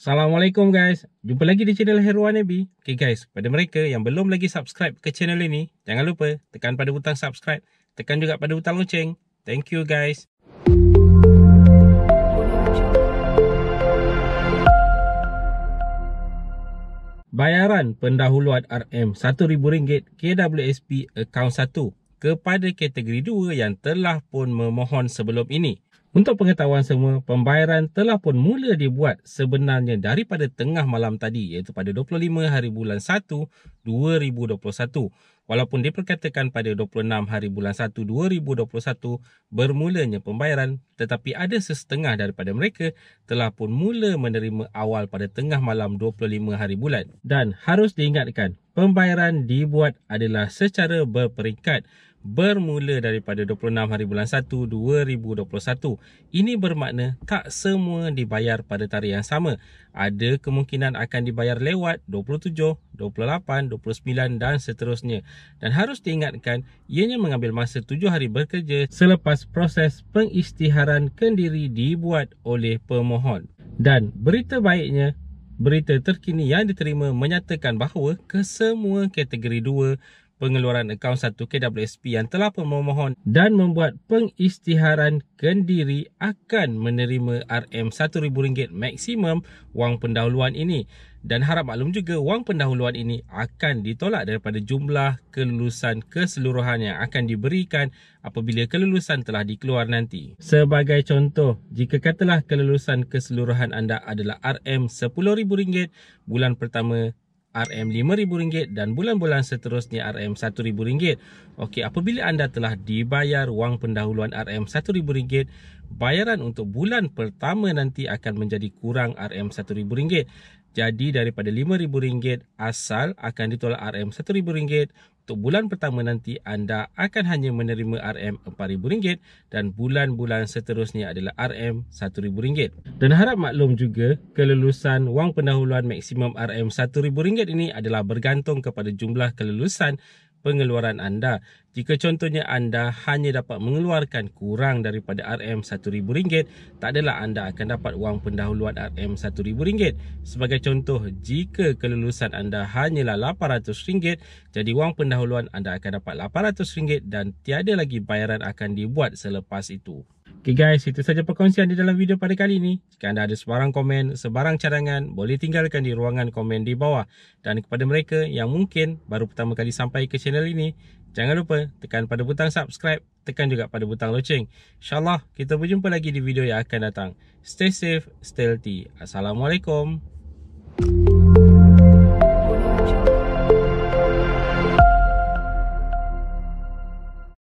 Assalamualaikum guys. Jumpa lagi di channel Hero Anabi. Okay guys, pada mereka yang belum lagi subscribe ke channel ini, jangan lupa tekan pada butang subscribe, tekan juga pada butang lonceng. Thank you guys. Bayaran pendahuluan RM1,000 KWSP Account 1 kepada kategori 2 yang telah pun memohon sebelum ini. Untuk pengetahuan semua, pembayaran telah pun mula dibuat sebenarnya daripada tengah malam tadi iaitu pada 25 hari bulan 1 2021. Walaupun diperkatakan pada 26 hari bulan 1 2021 bermulanya pembayaran tetapi ada sesetengah daripada mereka telah pun mula menerima awal pada tengah malam 25 hari bulan. Dan harus diingatkan, pembayaran dibuat adalah secara berperingkat bermula daripada 26 hari bulan 1 2021. Ini bermakna tak semua dibayar pada tarikh yang sama. Ada kemungkinan akan dibayar lewat 27, 28, 29 dan seterusnya. Dan harus diingatkan ianya mengambil masa 7 hari bekerja selepas proses pengisytiharan kendiri dibuat oleh pemohon. Dan berita baiknya Berita terkini yang diterima menyatakan bahawa kesemua kategori pengeluaran akaun 1KWSP yang telah pun memohon dan membuat pengisytiharan kendiri akan menerima RM1,000 maksimum wang pendahuluan ini dan harap maklum juga wang pendahuluan ini akan ditolak daripada jumlah kelulusan keseluruhan yang akan diberikan apabila kelulusan telah dikeluar nanti. Sebagai contoh, jika katalah kelulusan keseluruhan anda adalah RM10,000 bulan pertama RM5000 dan bulan-bulan seterusnya RM1000. Okey, apabila anda telah dibayar wang pendahuluan RM1000, bayaran untuk bulan pertama nanti akan menjadi kurang RM1000. Jadi daripada RM5,000 asal akan ditolak RM1,000 untuk bulan pertama nanti anda akan hanya menerima RM4,000 dan bulan-bulan seterusnya adalah RM1,000. Dan harap maklum juga kelulusan wang pendahuluan maksimum RM1,000 ini adalah bergantung kepada jumlah kelulusan pengeluaran anda. Jika contohnya anda hanya dapat mengeluarkan kurang daripada RM1000, tak adalah anda akan dapat wang pendahuluan RM1000. Sebagai contoh, jika kelulusan anda hanyalah RM800, jadi wang pendahuluan anda akan dapat RM800 dan tiada lagi bayaran akan dibuat selepas itu. Okay guys, itu saja perkongsian di dalam video pada kali ini. Jika anda ada sebarang komen, sebarang cadangan, boleh tinggalkan di ruangan komen di bawah. Dan kepada mereka yang mungkin baru pertama kali sampai ke channel ini, jangan lupa tekan pada butang subscribe, tekan juga pada butang loceng. InsyaAllah, kita berjumpa lagi di video yang akan datang. Stay safe, stay healthy. Assalamualaikum. Thank you.